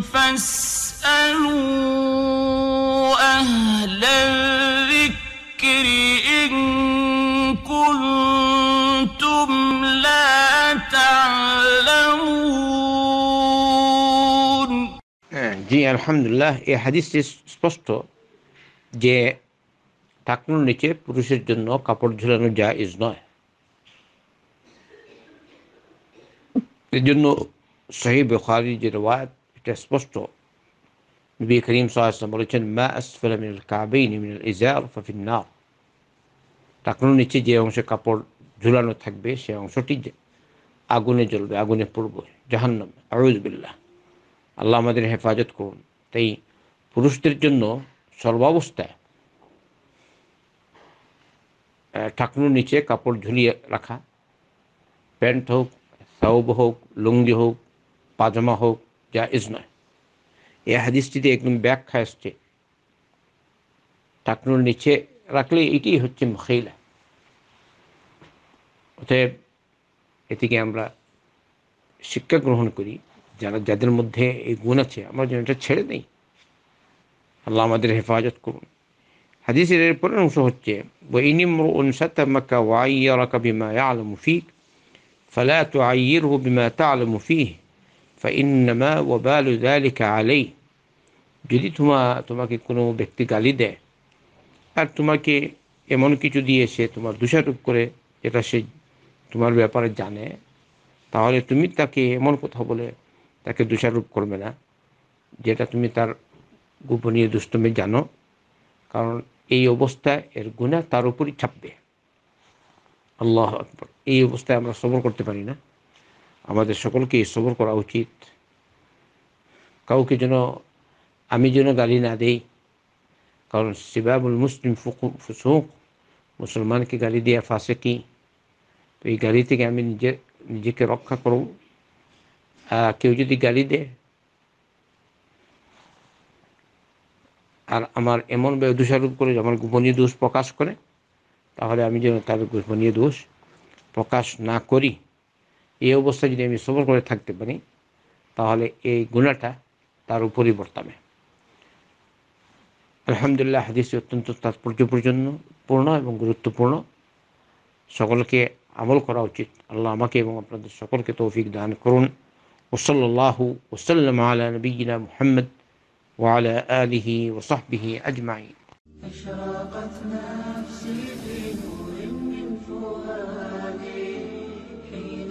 فاسألوا أهل الذكر إن كنتم لا تعلمون آه، الحمد لله إيه حديث سبسطو جي تاكنو نيچه پروشش جنو کپر جلنو جائز نوه এজন্য সহি বেখারি যে রায় এটা স্পষ্ট নবী করিম সাহায্য বলেছেন মা আসফাল মিনাল ইজার ফিন নার নিচে যে অংশে কাপড় ঝুলানো থাকবে সে অংশটি আগুনে জ্বলবে আগুনে পড়বে জাহান্নাম আউজবিল্লা আল্লাহ আমাদের হেফাজত করুন তাই পুরুষদের জন্য সর্বাবস্থায় ঠাকুর নিচে কাপড় ঝুলিয়ে রাখা প্যান্ট হোক সাউব হোক লুঙ্গি হোক পাজামা হোক যা ইজ নয় এই হাদিসটিতে একদম ব্যাখ্যা আসছে টাকনুর নিচে রাখলে এটি হচ্ছে মহিলা অতএব এটিকে আমরা শিক্ষা গ্রহণ করি যারা যাদের মধ্যে এই গুণ আছে আমরা যেন এটা ছেড়ে নেই আল্লাহ আমাদের হেফাজত করুন হাদিসের এর অংশ হচ্ছে সাতামাকা ওয়াইয়ারাকা বিমা ইয়ালামু ফিক ফালা তুআইয়িরহু বিমা ফাইন্নামা ওবালু জালিকা আলাই যদি তোমা তোমাকে কোনো ব্যক্তি গালি দেয় আর তোমাকে এমন কিছু দিয়ে সে তোমার দোষারোপ করে যেটা সে তোমার ব্যাপারে জানে তাহলে তুমি তাকে এমন কথা বলে তাকে দোষারোপ করবে না যেটা তুমি তার গোপনীয় দুষ্টমে জানো কারণ এই অবস্থায় এর গুণা তার উপরই ছাপবে আল্লাহ এই অবস্থায় আমরা সবর করতে পারি না আমাদের সকলকে সবর করা উচিত কাউকে যেন আমি যেন গালি না দেই কারণ সিবাবুল মুসলিম ফুসুক মুসলমানকে গালি দেওয়া ফাঁসে কি তো এই গালি থেকে আমি নিজে নিজেকে রক্ষা করব আর কেউ যদি গালি দেয় আর আমার এমনভাবে দোষারোপ করে আমার গোপনীয় দোষ প্রকাশ করে তাহলে আমি যেন তার গোপনীয় দোষ প্রকাশ না করি এই অবস্থায় যদি আমি সবর করে থাকতে পারি তাহলে এই গুণাটা তার উপরই বর্তাবে আলহামদুলিল্লাহ হাদিসটি অত্যন্ত তাৎপর্যপূর্ণ পূর্ণ এবং গুরুত্বপূর্ণ সকলকে আমল করা উচিত আল্লাহ আমাকে এবং আপনাদের সকলকে তৌফিক দান করুন ওসল্লাহ ওসাল্লাম আলা নবীনা মুহাম্মদ وعلى آله وصحبه أجمعين أشراقت نفسي في نور من فؤادي حين